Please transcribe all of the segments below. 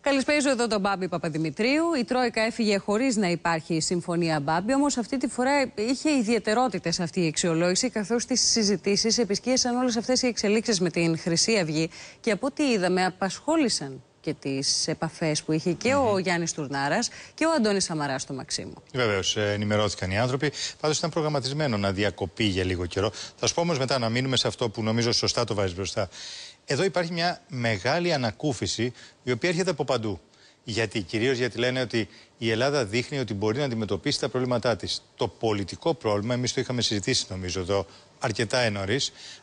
Καλησπέριζω εδώ τον Μπάμπη Παπαδημητρίου. Η Τρόικα έφυγε χωρίς να υπάρχει συμφωνία Μπάμπη, όμως αυτή τη φορά είχε ιδιαιτερότητες αυτή η αξιολόγηση, καθώς τις συζητήσεις επισκίασαν όλες αυτές οι εξελίξεις με την Χρυσή Αυγή και από ό,τι είδαμε απασχόλησαν και τις επαφές που είχε και ο Γιάννης Τουρνάρας και ο Αντώνης Σαμαράς στο Μαξίμου. Βεβαίως, ε, ενημερώθηκαν οι άνθρωποι. Πάντως ήταν προγραμματισμένο να διακοπεί για λίγο καιρό. Θα σου πω όμως μετά να μείνουμε σε αυτό που νομίζω σωστά το βάζεις μπροστά. Εδώ υπάρχει μια μεγάλη ανακούφιση η οποία έρχεται από παντού. Γιατί κυρίως γιατί λένε ότι η Ελλάδα δείχνει ότι μπορεί να αντιμετωπίσει τα προβλήματά της. Το πολιτικό πρόβλημα, εμείς το είχαμε συζητήσει νομίζω εδώ αρκετά ενωρίς,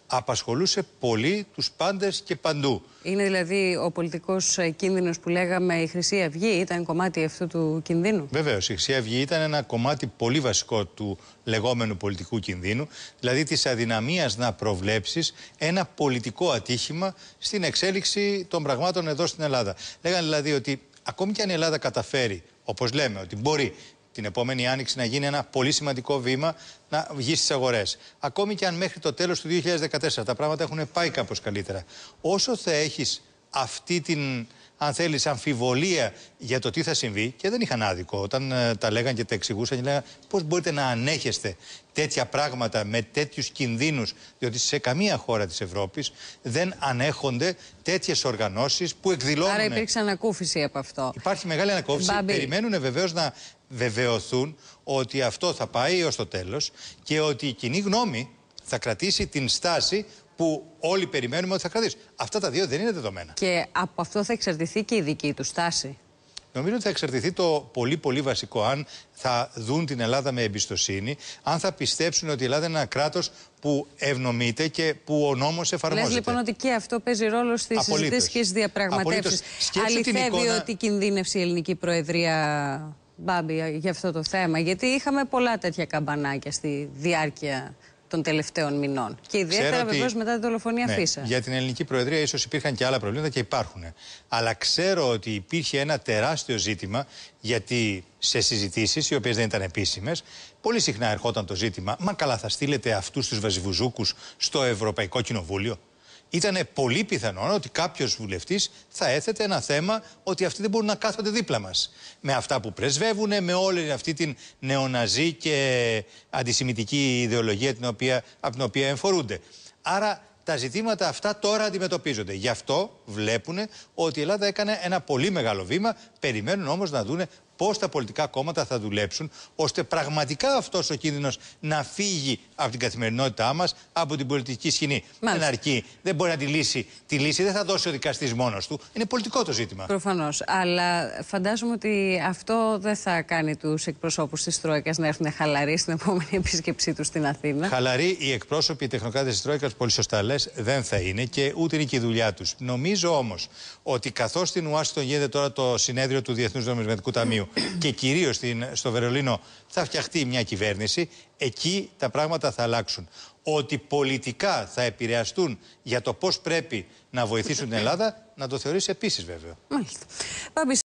απασχολούσε πολύ τους πάντες και παντού. Είναι δηλαδή ο πολιτικός ε, κίνδυνος που λέγαμε η Χρυσή Αυγή, ήταν κομμάτι αυτού του κινδύνου. Βεβαίως. Η Χρυσή Αυγή ήταν ένα κομμάτι πολύ βασικό του λεγόμενου πολιτικού κινδύνου, δηλαδή της αδυναμίας να προβλέψεις ένα πολιτικό ατύχημα στην εξέλιξη των πραγμάτων εδώ στην Ελλάδα. Λέγανε δηλαδή ότι Ακόμη και αν η Ελλάδα καταφέρει, όπως λέμε, ότι μπορεί την επόμενη άνοιξη να γίνει ένα πολύ σημαντικό βήμα να βγει στις αγορές. Ακόμη και αν μέχρι το τέλος του 2014 τα πράγματα έχουν πάει κάπως καλύτερα. Όσο θα έχεις αυτή την αν θέλεις, αμφιβολία για το τι θα συμβεί και δεν είχαν άδικο. Όταν ε, τα λέγανε και τα εξηγούσαν, και λέγανε πώς μπορείτε να ανέχεστε τέτοια πράγματα με τέτοιους κινδύνους, διότι σε καμία χώρα της Ευρώπης δεν ανέχονται τέτοιες οργανώσεις που εκδηλώνουν. Άρα υπήρξε ανακούφιση από αυτό. Υπάρχει μεγάλη ανακούφιση. Μπαμπή. Περιμένουν βεβαίως να βεβαιωθούν ότι αυτό θα πάει έω το τέλος και ότι η κοινή γνώμη θα κρατήσει την στάση που όλοι περιμένουμε ότι θα κρατήσει. Αυτά τα δύο δεν είναι δεδομένα. Και από αυτό θα εξαρτηθεί και η δική του στάση. Νομίζω ότι θα εξαρτηθεί το πολύ πολύ βασικό αν θα δουν την Ελλάδα με εμπιστοσύνη, αν θα πιστέψουν ότι η Ελλάδα είναι ένα κράτος που ευνομείται και που ο νόμος εφαρμόζεται. Λες λοιπόν ότι και αυτό παίζει ρόλο στις συζητήσεις και στις διαπραγματεύσεις. Αληθεύει εικόνα... ότι κινδύνευσε η ελληνική προεδρία, Μπάμπη, για αυτό το θέμα. Γιατί είχαμε πολλά τέτοια καμπανάκια στη διάρκεια των τελευταίων μηνών. Και ιδιαίτερα βεβαίως μετά την δολοφονία ναι, Φίσα. Για την ελληνική Προεδρία ίσως υπήρχαν και άλλα προβλήματα και υπάρχουν. Αλλά ξέρω ότι υπήρχε ένα τεράστιο ζήτημα γιατί σε συζητήσεις, οι οποίες δεν ήταν επίσημες, πολύ συχνά ερχόταν το ζήτημα. Μα καλά, θα στείλετε αυτούς τους βαζιβουζούκου στο Ευρωπαϊκό Κοινοβούλιο ήταν πολύ πιθανόν ότι κάποιος βουλευτής θα έθετε ένα θέμα ότι αυτοί δεν μπορούν να κάθονται δίπλα μας. Με αυτά που πρεσβεύουν, με όλη αυτή την νεοναζή και αντισημιτική ιδεολογία την οποία, από την οποία εμφορούνται. Άρα τα ζητήματα αυτά τώρα αντιμετωπίζονται. Γι' αυτό βλέπουν ότι η Ελλάδα έκανε ένα πολύ μεγάλο βήμα. Περιμένουν όμως να δούνε πώς τα πολιτικά κόμματα θα δουλέψουν ώστε πραγματικά αυτός ο κίνδυνος να φύγει από την καθημερινότητά μας, από την πολιτική σκηνή. Δεν αρκεί. Δεν μπορεί να τη λύσει τη λύση, δεν θα δώσει ο δικαστής μόνος του. Είναι πολιτικό το ζήτημα. Προφανώς. Αλλά φαντάζομαι ότι αυτό δεν θα κάνει τους εκπροσώπους της Τρόικας να έρθουν χαλαροί στην επόμενη επίσκεψή τους στην Αθήνα. Χαλαροί οι εκπρόσωποι, οι τεχνοκράτες της Τρόικας, πολύ σωστά λες, δεν θα είναι και ούτε είναι και η δουλειά τους. Νομίζω όμως ότι καθώς στην Ουάσιγκτον γίνεται τώρα το συνέδριο του Διεθνούς Νομισματικού Ταμείου, και κυρίως στο Βερολίνο θα φτιαχτεί μια κυβέρνηση, εκεί τα πράγματα θα αλλάξουν. Ότι πολιτικά θα επηρεαστούν για το πώς πρέπει να βοηθήσουν την Ελλάδα, να το θεωρήσει επίση βέβαιο. Μάλιστα.